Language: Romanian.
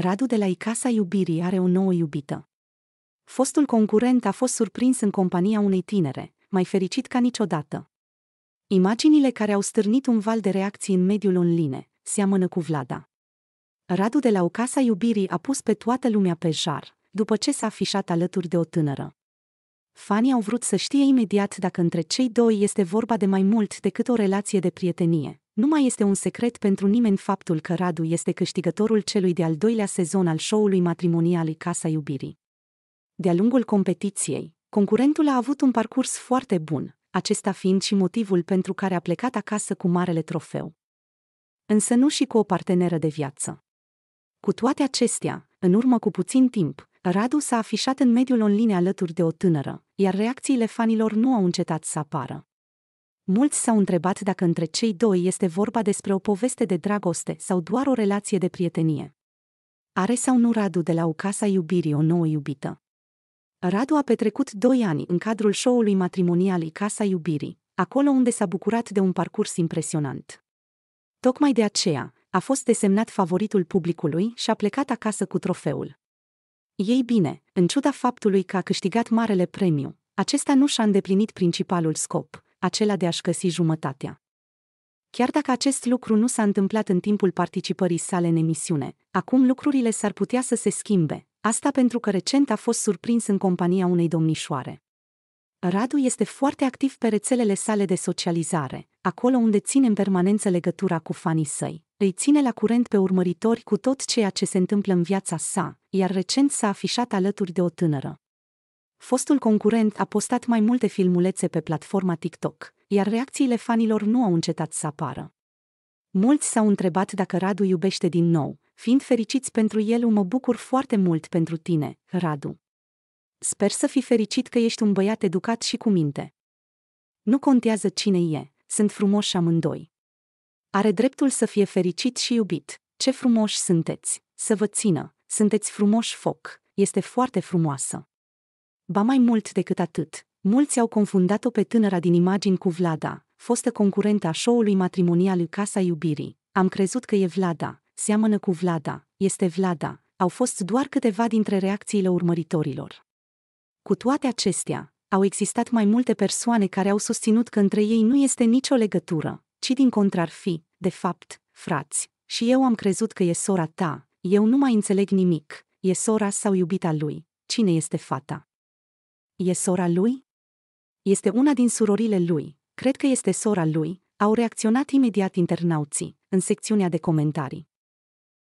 Radu de la Icasa Iubirii are o nouă iubită. Fostul concurent a fost surprins în compania unei tinere, mai fericit ca niciodată. Imaginile care au stârnit un val de reacții în mediul online seamănă cu Vlada. Radu de la Ocasa casa iubirii a pus pe toată lumea pe jar, după ce s-a afișat alături de o tânără. Fanii au vrut să știe imediat dacă între cei doi este vorba de mai mult decât o relație de prietenie, nu mai este un secret pentru nimeni faptul că Radu este câștigătorul celui de-al doilea sezon al show-ului matrimonial Casa Iubirii. De-a lungul competiției, concurentul a avut un parcurs foarte bun, acesta fiind și motivul pentru care a plecat acasă cu marele trofeu. Însă nu și cu o parteneră de viață. Cu toate acestea, în urmă cu puțin timp, Radu s-a afișat în mediul online alături de o tânără, iar reacțiile fanilor nu au încetat să apară. Mulți s-au întrebat dacă între cei doi este vorba despre o poveste de dragoste sau doar o relație de prietenie. Are sau nu Radu de la o casa Iubirii o nouă iubită? Radu a petrecut doi ani în cadrul show-ului matrimonial Casa Iubirii, acolo unde s-a bucurat de un parcurs impresionant. Tocmai de aceea, a fost desemnat favoritul publicului și a plecat acasă cu trofeul. Ei bine, în ciuda faptului că a câștigat marele premiu, acesta nu și-a îndeplinit principalul scop acela de a-și găsi jumătatea. Chiar dacă acest lucru nu s-a întâmplat în timpul participării sale în emisiune, acum lucrurile s-ar putea să se schimbe, asta pentru că recent a fost surprins în compania unei domnișoare. Radu este foarte activ pe rețelele sale de socializare, acolo unde ține în permanență legătura cu fanii săi. Îi ține la curent pe urmăritori cu tot ceea ce se întâmplă în viața sa, iar recent s-a afișat alături de o tânără. Fostul concurent a postat mai multe filmulețe pe platforma TikTok, iar reacțiile fanilor nu au încetat să apară. Mulți s-au întrebat dacă Radu iubește din nou, fiind fericiți pentru el, mă bucur foarte mult pentru tine, Radu. Sper să fii fericit că ești un băiat educat și cu minte. Nu contează cine e, sunt frumoși amândoi. Are dreptul să fie fericit și iubit. Ce frumoși sunteți! Să vă țină! Sunteți frumoși foc! Este foarte frumoasă! Ba mai mult decât atât, mulți au confundat-o pe tânăra din imagini cu Vlada, fostă concurentă a show-ului matrimonial Casa Iubirii. Am crezut că e Vlada, seamănă cu Vlada, este Vlada, au fost doar câteva dintre reacțiile urmăritorilor. Cu toate acestea, au existat mai multe persoane care au susținut că între ei nu este nicio legătură, ci din contrar fi, de fapt, frați. Și eu am crezut că e sora ta, eu nu mai înțeleg nimic, e sora sau iubita lui, cine este fata? E sora lui? Este una din surorile lui, cred că este sora lui, au reacționat imediat internauții, în secțiunea de comentarii.